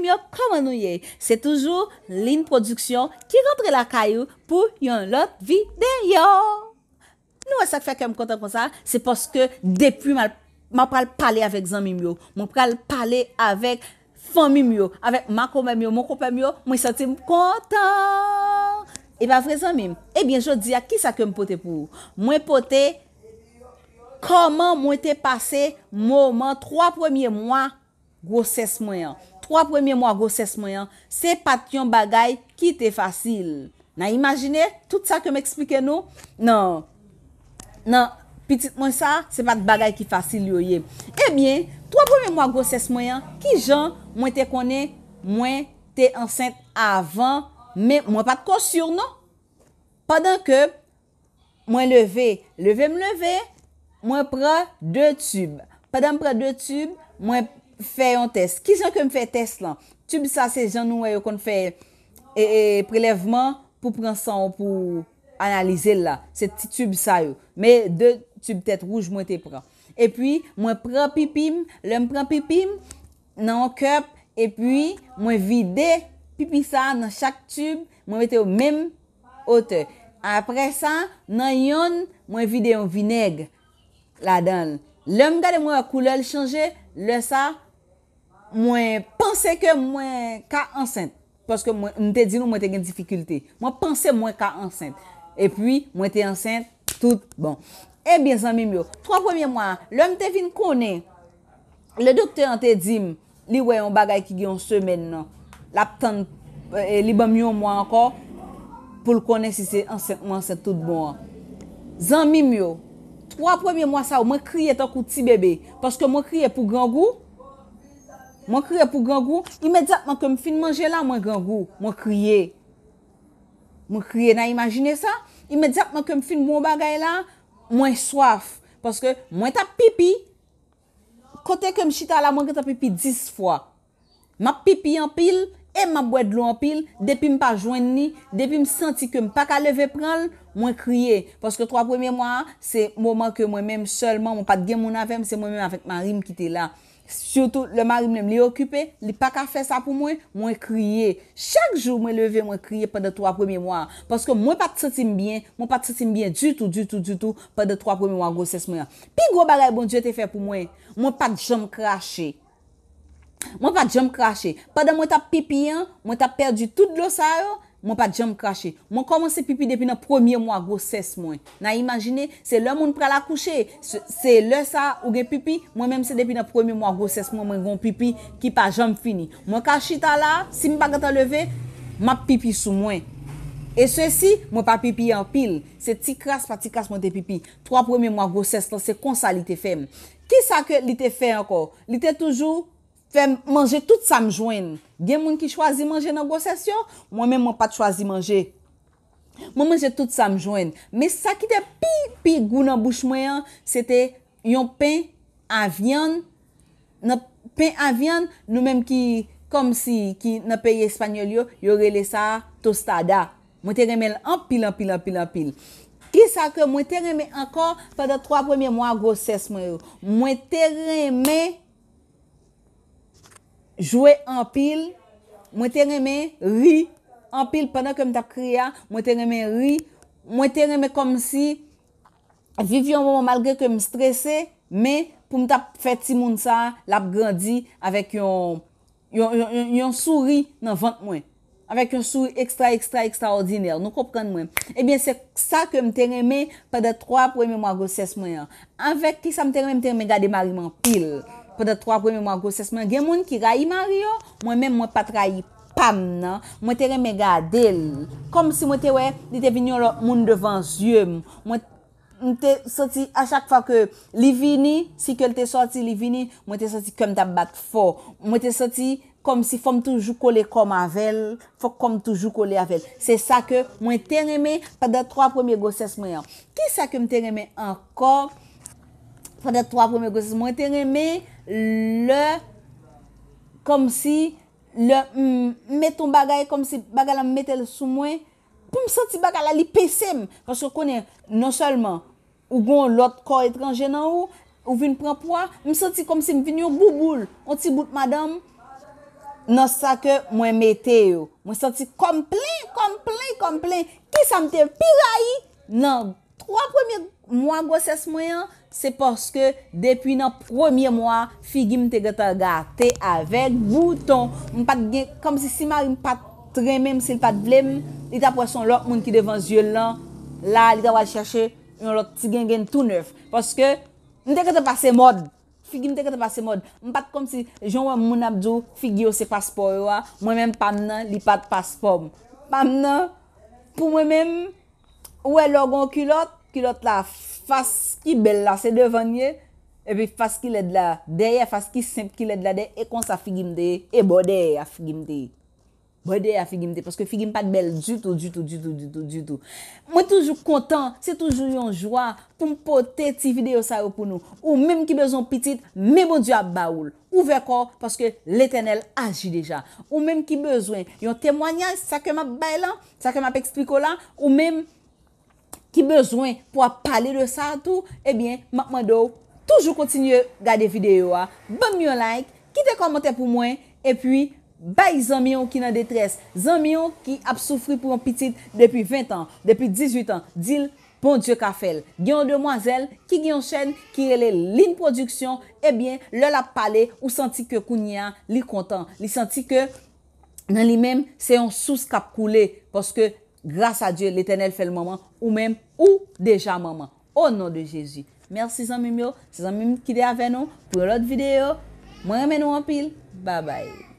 miyo koman nou ye. Se toujou lin produksyon ki rentre la kayou pou yon lot videyo. Nou a sak fè kem kontan kon sa, se poske depu ma pral pale avèk zan miyo. Ma pral pale avèk fò miyo. Avèk ma komè miyo, mon komè miyo, mwen sèti m kontan. E ba vre zan miyo. Ebyen, jò di a ki sak kem pote pou. Mwen pote koman mwen te pase mouman, 3 pwemye mwa gòses mwen an. 3 premye mwa goses mwen, se pat yon bagay ki te fasil. Na imagine, tout sa ke m eksplike nou? Nan, nan, pitit mwen sa, se pat bagay ki fasil yoye. Ebyen, eh 3 premye mwa goses mwen, ki jan mwen te konen, mwen te ansen avan, men mwen pat konsyon nou? Padan ke, mwen leve, leve m leve, mwen pra 2 tub. Padan mwen pra 2 tub, mwen... Fè yon test. Ki jan kem fè test lan? Tub sa se jan nou wè yo kon fè e, e prelevman pou pransan ou pou analize la. Se ti tub sa yo. Mè de tub tèt rouj mwen te pran. E pwi mwen pran pipim. Lèm pran pipim nan an kep. E pwi mwen vide pipi sa nan chak tub. Mwen mette ou mèm ote. Apre sa nan yon mwen vide yon vineg. La dan. Lèm gade mwen wè koulel chanje. Lè sa... Mwen panse ke mwen ka anseint. Paske mwen te di nou mwen te gen difficulte. Mwen panse mwen ka anseint. E pi mwen te anseint tout bon. E eh bin zan mi myo. Tro ap remye mwa. Lè mwen te fin konen. Le dokte ante di m. Li wey an bagay ki gen an semen nan. Lap tan eh, li ban myon mwa anko. Poul konen si se anseint mwen anseint tout bon. Zan mi myo. Tro ap remye mwa sa ou mwen kriye takou ti bebe. Paske mwen kriye pou gran gou. Mwen kriye pou gangou, imediatman ke m fin manje la mwen gangou. Mwen kriye. Mwen kriye nan imagine sa. Imediatman ke m fin moun bagay la, mwen swaf. Paske mwen tap pipi, kote ke m chita la mwen tap pipi 10 fwa. Ma pipi anpil, e ma bwedlo anpil, depi m pa jwenni, depi m senti ke m pa ka leve pral, mwen kriye. Paske 3 pweme mwa, se moun manke mwen menm solman, mwen pat gen moun avem, se mwen menm avet ma rim ki te la. Soutou le mari mlem li okipe, li pa ka fè sa pou mwen, mwen kriye. Chak jou mwen leve mwen kriye pa de 3 premi mwen. Paske mwen pa tsetim byen, mwen pa tsetim byen dutou, dutou, dutou, pa de 3 premi mwen goses mwen. Pi gwo bagay bon dje te fè pou mwen, mwen pa djom krashe. Mwen pa djom krashe. Pa de mwen ta pipiyan, mwen ta perdi tout lo sa yo, Mwen pa jom krashe. Mwen koman se pipi depi nan premier mwen gwo ses mwen. Nan imagine, se lè moun pre la kouche, se lè sa ouge pipi, mwen mèm se depi nan premier mwen gwo ses mwen mwen gwo pipi ki pa jom fini. Mwen kashi ta la, si mwen pa gata leve, mwen pipi sou mwen. E se si, mwen pa pipi an pil. Se ti kras pa ti kras mwen te pipi. Troa premier mwen gwo ses lan, se konsa li te fem. Ki sa ke li te fem anko? Li te toujou? Fèm, manje tout sa mjwen. Gen moun ki chwazi manje nan gose syon, mwen men mwen pat chwazi manje. Mwen manje tout sa mjwen. Me sa ki te pi, pi, goun nan bouch mwen, se te yon pen avian, pen avian, nou menm ki, kom si, ki nan peye espanyol yo, yo rele sa tostada. Mwen te remel anpil, anpil, anpil, anpil. Ki sa ke mwen te remel ankon, fè de tro apwèmye mwen gose syon. Mwen te remel, Jwe anpil, mwen te reme ri, anpil pwena kem ta kriya, mwen te reme ri, mwen te reme kom si, vivyon mwen malge kem stresse, me pou mwen ta feti moun sa, lap grandi, avèk yon souri nan vant mwen. Avèk yon souri ekstra ekstra ekstra ordinel, nou kopren mwen. Ebyen se sa kem te reme pwede 3 pwede mwen mwa goses mwen an. Avèk ki sa mwen te reme, mwen te reme gade mwen anpil. padat 3 premi mwen goses mwen, gen moun ki rayi maryo, mwen men mwen pat rayi pam nan, mwen te reme ga del, kom si mwen te we, di te vinyo lor moun devan zyem, mwen te soti a chak fwa ke li vini, si ke l te soti li vini, mwen te soti kem tab bat fo, mwen te soti kom si fom toujou kole kom avel, fok kom toujou kole avel, se sa ke mwen te reme, padat 3 premi goses mwen, ki sa ke mwen te reme anko, padat 3 premi goses mwen, mwen te reme, Le, kom si, le, m mm, meton bagay kom si bagala m metel sou mwen, pou m santi bagala li pesem. Kwa se konen, non selman, ou gon lot kwa etranje nan ou, ou vin pranpwa, m santi kom si m vin yo bouboul. On ti bout madam, non sa ke mwen metel yo. M santi komplem, komplem, komplem, ki sante pira yi, nan pira. 3 premier mwa gwases mwen, se porske depi nan premier mwa, figi mte gata gate avek bouton. M pat gen, kom si si mwa m pat tremem se l pat vlem, li ta pweson lot moun ki devan zye lan, la li ta waj chache, yon lot ti gen gen tout neuf. Porske, mte gata pase mod. Figi mte gata pase mod. M pat kom si, joun wap moun abdou, figi yo se paspon yo a, mwen men pamnen li pat paspon. Pamnen, pou mwen men, Ou e logon kulot, kulot la, fas ki bel la se devanye, epi fas ki led la deye, fas ki simp ki led la deye, e kon sa figimte, e bode a figimte. Bode a figimte, paske figim pa de bel, du tout, du tout, du tout, du tout, du tout. Mwen toujou kontan, se toujou yon jwa, pou mpote ti videyo sa yo pou nou. Ou menm ki bezon pitit, menmou bon diya baoul. Ouve kor, paske l'Eternel aji deja. Ou menm ki bezwen, yon temwanya, sa ke map bailan, sa ke map ekspikola, ou menm, ki bezwen pou ap pale de sa a tou, ebyen, makman do, toujou kontinye gade videyo a, banm yon like, ki te komante pou mwen, e pwi, bay zanm yon ki nan detres, zanm yon ki ap soufri pou an pitit, depi 20 an, depi 18 an, dil, bon dieu ka fel, gyan o demwazel, ki gyan chen, ki ele lin produksyon, ebyen, lal ap pale, ou santi ke kou nyan li kontan, li santi ke, nan li men, se yon sous kap koule, poske, Gras a Diyo, l'Etenel fè l'maman, ou mèm, ou deja maman. O nou de Jezi. Mersi zanmim yo, zanmim ki de avè nou, pou l'ot videyo. Mwen men ou apil, ba bay.